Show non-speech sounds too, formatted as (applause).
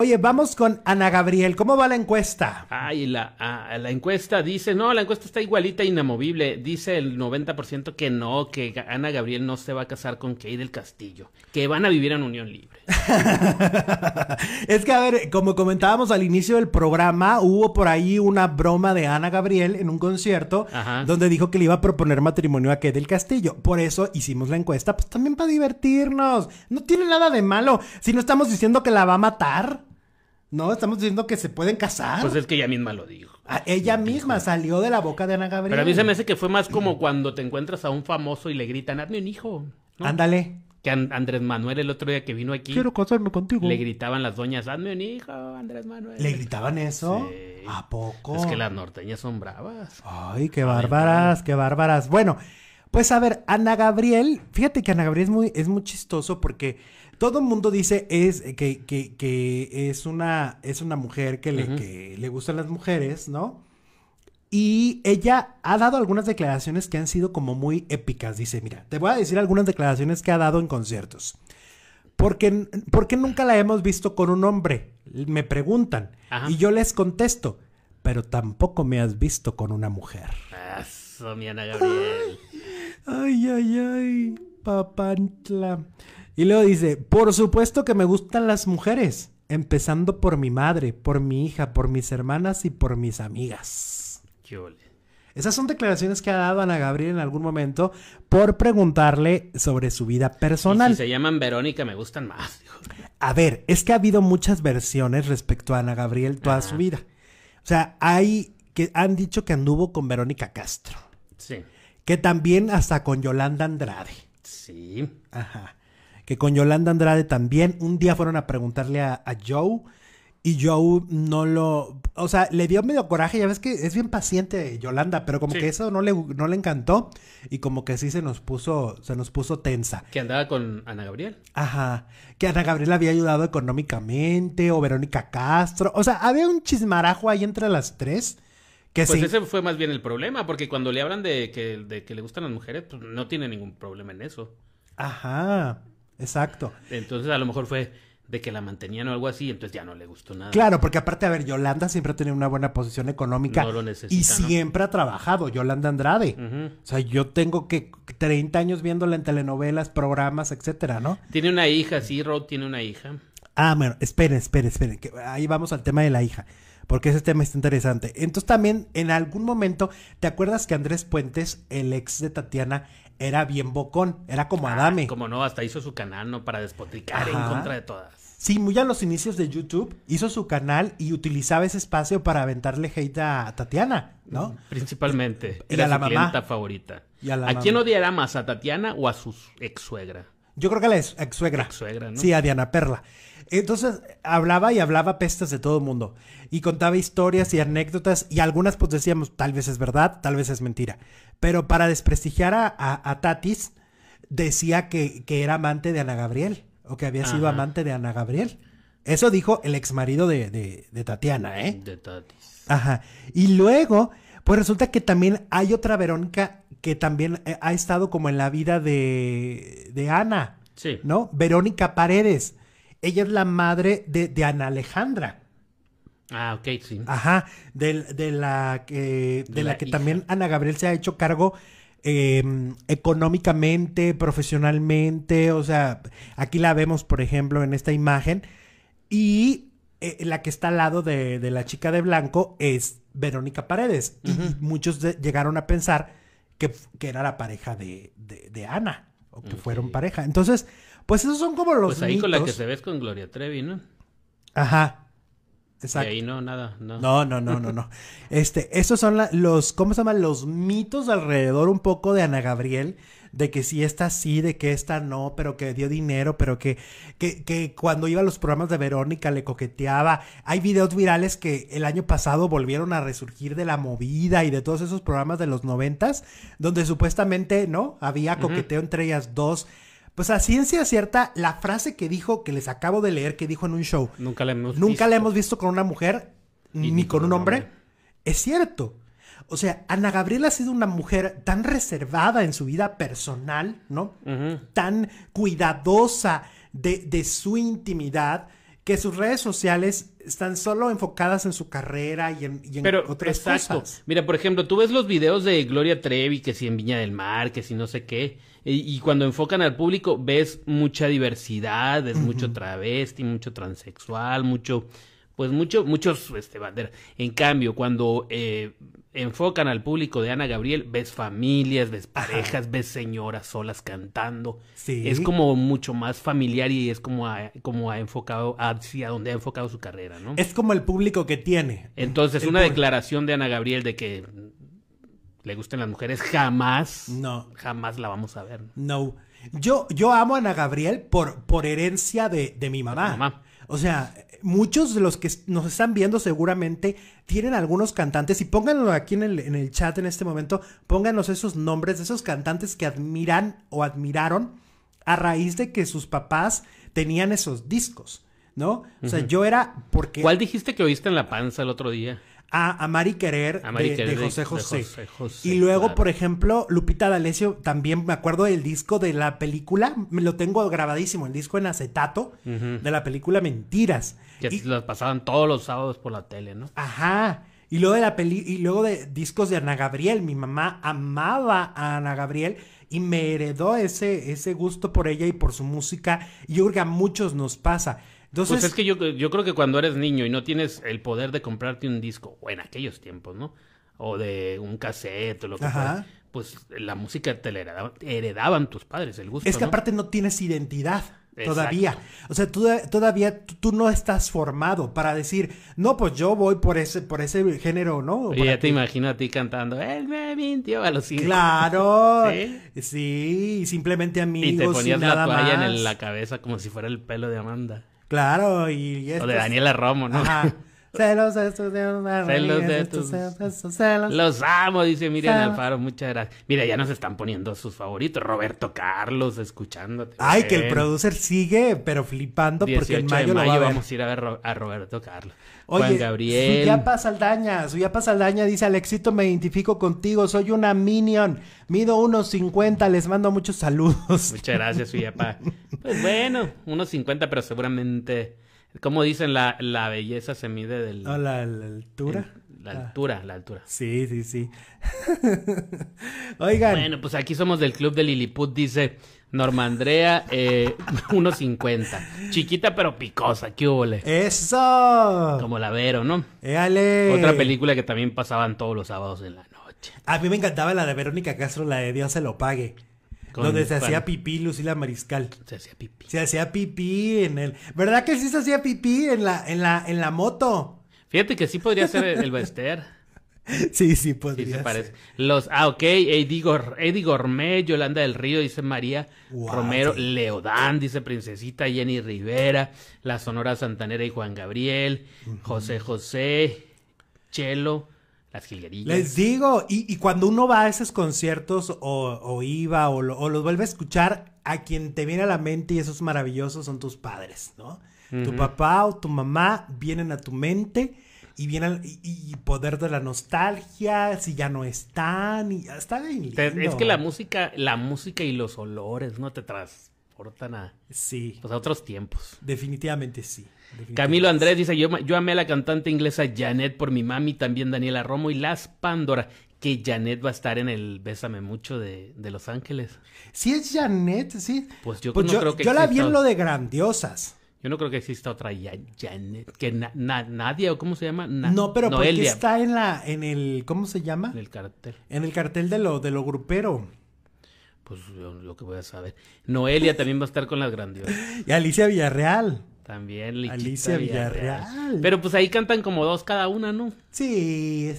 Oye, vamos con Ana Gabriel. ¿Cómo va la encuesta? Ay, la, encuesta dice, no, la encuesta está igualita, inamovible. Dice el 90% que no, que Ana Gabriel no se va a casar con Kay del Castillo, que van a vivir en unión libre. (laughs) es que, a ver, como comentábamos al inicio del programa, hubo por ahí una broma de Ana Gabriel en un concierto donde dijo que le iba a proponer matrimonio a Kay del Castillo. Por eso hicimos la encuesta, pues también para divertirnos. No tiene nada de malo. Si no estamos diciendo que la va a matar. No, estamos diciendo que se pueden casar. Pues es que ella misma lo dijo. Ah, ella misma salió de la boca de Ana Gabriel. Pero a mí se me hace que fue más como cuando te encuentras a un famoso y le gritan, hazme un hijo. Ándale. Que Andrés Manuel el otro día que vino aquí. Quiero casarme contigo. Le gritaban las doñas, hazme un hijo, Andrés Manuel. ¿Le gritaban eso? ¿A poco? Es que las norteñas son bravas. Ay, qué bárbaras, qué bárbaras. Bueno, pues a ver, Ana Gabriel, fíjate que Ana Gabriel muy, es muy chistoso porque todo el mundo dice es, eh, que, es, una, es una mujer que le, gustan las mujeres, ¿no? Y ella ha dado algunas declaraciones que han sido como muy épicas. Dice, mira, te voy a decir algunas declaraciones que ha dado en conciertos. ¿Por qué nunca la hemos visto con un hombre? Me preguntan. Y yo les contesto, pero tampoco me has visto con una mujer. Eso, Gabriel. (laughs) ay, ay, ay papantla. Y luego dice, por supuesto que me gustan las mujeres, empezando por mi madre, por mi hija, por mis hermanas y por mis amigas. Qué Esas son declaraciones que ha dado Ana Gabriel en algún momento por preguntarle sobre su vida personal. si se llaman Verónica, me gustan más. A ver, es que ha habido muchas versiones respecto a Ana Gabriel toda su vida. O sea, hay que han dicho que anduvo con Verónica Castro. Sí. Que también hasta con Yolanda Andrade. Sí. Ajá que con Yolanda Andrade también un día fueron a preguntarle a, Joe y Joe no lo, o sea, le dio medio coraje, ya ves que es bien paciente Yolanda, pero como que eso no le, no le encantó y como que sí se nos puso, se nos puso tensa. Que andaba con Ana Gabriel. Ajá, que Ana Gabriel había ayudado económicamente o Verónica Castro, o sea, había un chismarajo ahí entre las tres. Que pues ese fue más bien el problema, porque cuando le hablan de que, de que le gustan las mujeres, pues no tiene ningún problema en eso. Ajá. Exacto. Entonces a lo mejor fue de que la mantenían o algo así, entonces ya no le gustó nada. Claro, porque aparte, a ver, Yolanda siempre ha tenido una buena posición económica. y siempre ha trabajado, Yolanda Andrade. O sea, yo tengo que 30 años viéndola en telenovelas, programas, etcétera, ¿no? Tiene una hija, sí, Rod tiene una hija. Ah, bueno, espere, espere, espere, que ahí vamos al tema de la hija, porque ese tema está interesante. Entonces también en algún momento, ¿te acuerdas que Andrés Puentes, el ex de Tatiana, era bien bocón, era como ah, Adame. Como no, hasta hizo su canal, ¿no? Para despotricar en contra de todas. Sí, muy a los inicios de YouTube, hizo su canal y utilizaba ese espacio para aventarle hate a Tatiana, ¿no? Mm, principalmente. era la mamá. favorita. a, ¿A quién odiará más, a Tatiana o a su ex suegra? Yo creo que a la ex suegra. Ex suegra, ¿no? Sí, a Diana Perla. Entonces hablaba y hablaba pestas de todo el mundo. Y contaba historias y anécdotas. Y algunas pues decíamos, tal vez es verdad, tal vez es mentira. Pero para desprestigiar a, a, Tatis, decía que, era amante de Ana Gabriel. O que había sido amante de Ana Gabriel. Eso dijo el ex marido de, Tatiana, ¿eh? De Tatis. Ajá. Y luego, pues resulta que también hay otra Verónica que también eh, ha estado como en la vida de, de Ana. Sí. ¿No? Verónica Paredes ella es la madre de, Ana Alejandra. Ah, ok, sí. Ajá, de, la que, de, la, que también Ana Gabriel se ha hecho cargo em, económicamente, profesionalmente, o sea, aquí la vemos, por ejemplo, en esta imagen, y eh, la que está al lado de, la chica de blanco es Verónica Paredes, y muchos llegaron a pensar que, era la pareja de, Ana, o que fueron pareja. Entonces, pues esos son como los. Pues ahí con la que se ves con Gloria Trevi, ¿no? Ajá. Exacto. Y ahí no, nada, no. No, no, no, no, no. (laughs) Este, esos son los, ¿cómo se llaman? Los mitos alrededor un poco de Ana Gabriel, de que sí está sí, de que esta no, pero que dio dinero, pero que, que, que cuando iba a los programas de Verónica le coqueteaba. Hay videos virales que el año pasado volvieron a resurgir de la movida y de todos esos programas de los noventas, donde supuestamente, ¿no? Había coqueteo entre ellas dos. Pues a ciencia cierta, la frase que dijo, que les acabo de leer, que dijo en un show. Nunca la hemos nunca visto. hemos visto con una mujer, ni, con, un hombre. Es cierto. O sea, Ana Gabriela ha sido una mujer tan reservada en su vida personal, ¿no? Tan cuidadosa de, de su intimidad que sus redes sociales están solo enfocadas en su carrera y en, y en Pero, otras Mira, por ejemplo, tú ves los videos de Gloria Trevi, que si en Viña del Mar, que si no sé qué, y, cuando enfocan al público ves mucha diversidad, es mucho travesti, mucho transexual, mucho pues mucho, muchos este, banderas. En cambio, cuando eh, enfocan al público de Ana Gabriel, ves familias, ves parejas, ves señoras solas cantando. Sí. Es como mucho más familiar y es como ha, como ha enfocado hacia donde ha enfocado su carrera, ¿no? Es como el público que tiene. Entonces, una declaración de Ana Gabriel de que le gusten las mujeres, jamás, no. jamás la vamos a ver. No. Yo, yo amo a Ana Gabriel por, por herencia de, de mi mamá. O sea, muchos de los que nos están viendo seguramente tienen algunos cantantes y pónganlo aquí en el, en el chat en este momento, pónganos esos nombres de esos cantantes que admiran o admiraron a raíz de que sus papás tenían esos discos, ¿no? O sea, yo era porque... ¿Cuál dijiste que oíste en la panza el otro día? A Amar y Querer, de, José José. Y luego, por ejemplo, Lupita D'Alessio, también me acuerdo del disco de la película, me lo tengo grabadísimo, el disco en acetato de la película Mentiras. Que las pasaban todos los sábados por la tele, ¿no? Ajá. Y luego de la peli y luego de discos de Ana Gabriel, mi mamá amaba a Ana Gabriel y me heredó ese ese gusto por ella y por su música. Y yo creo que a muchos nos pasa pues es que yo, creo que cuando eres niño y no tienes el poder de comprarte un disco, o en aquellos tiempos, ¿no? O de un cassette o lo que sea, pues la música te la heredaban, tus padres, el gusto. Es que aparte no tienes identidad. Todavía. O sea, tú, todavía tú, no estás formado para decir, no, pues yo voy por ese, por ese género, ¿no? Y ya te imagino a ti cantando, él me mintió a los cinco. Claro. (laughs) ¿Sí? simplemente amigos. Y te ponías y nada la toalla en la cabeza como si fuera el pelo de Amanda. Claro, y... O de Daniela Romo, ¿no? Celos de tus Celos de tus celos. Los amo, dice Miriam Alfaro. Muchas gracias. Mira, ya nos están poniendo sus favoritos. Roberto Carlos, escuchándote. Ay, que el producer sigue, pero flipando porque en mayo, vamos a ir a ver a Roberto Carlos. Oye, Juan Gabriel. yapa Saldaña, Suyapa Saldaña dice, Alexito, me identifico contigo, soy una minion, mido unos 1.50, les mando muchos saludos. Muchas gracias, Yapa. (laughs) pues bueno, unos 1.50, pero seguramente ¿Cómo dicen la, la belleza se mide del... Ah, la, altura. la ah. altura, la altura. Sí, sí, sí. (laughs) Oigan. Bueno, pues aquí somos del club de Lilliput, dice Normandrea, eh, 1.50. (laughs) Chiquita pero picosa, qué huele. ¡Eso! Como la Vero, ¿no? ¡Éale! Otra película que también pasaban todos los sábados en la noche. A mí me encantaba la de Verónica Castro, la de Dios se lo pague donde se hacía pipí Lucila Mariscal. Se hacía pipí. Se hacía pipí en el. ¿Verdad que sí se hacía pipí en la, en la, en la moto? Fíjate que sí podría ser el, Bester. (laughs) Sí, sí, podría. Ser. Los, ah, ok, Eddie, Yolanda del Río, dice María Romero, Leodán, dice Princesita, Jenny Rivera, La Sonora Santanera y Juan Gabriel, José José, Chelo, les digo, y, cuando uno va a esos conciertos o, o iba o, o, los vuelve a escuchar, a quien te viene a la mente y esos maravillosos son tus padres, ¿no? Tu papá o tu mamá vienen a tu mente y vienen y, poder de la nostalgia, si ya no están, y está bien. Lindo. Es que la música, la música y los olores, ¿no? Te transportan a, sí. Pues, a otros tiempos. Definitivamente sí. Camilo Andrés dice, yo, yo amé a la cantante inglesa Janet por mi mami, también Daniela Romo y Las Pandora, que Janet va a estar en el Bésame Mucho de, de Los Ángeles. Si es Janet, sí. Pues yo pues yo, creo que Yo la vi en lo de Grandiosas. Yo no creo que exista otra Janet, que nadie, o cómo se llama. no, pero porque está en la, en el, ¿cómo se llama? En el cartel. En el cartel de lo, de lo grupero. Pues lo que voy a saber. Noelia también va a estar con las grandiosas. (laughs) y Alicia Villarreal. También Alicia Villarreal. Villarreal. Pero pues ahí cantan como dos cada una, ¿no? Sí,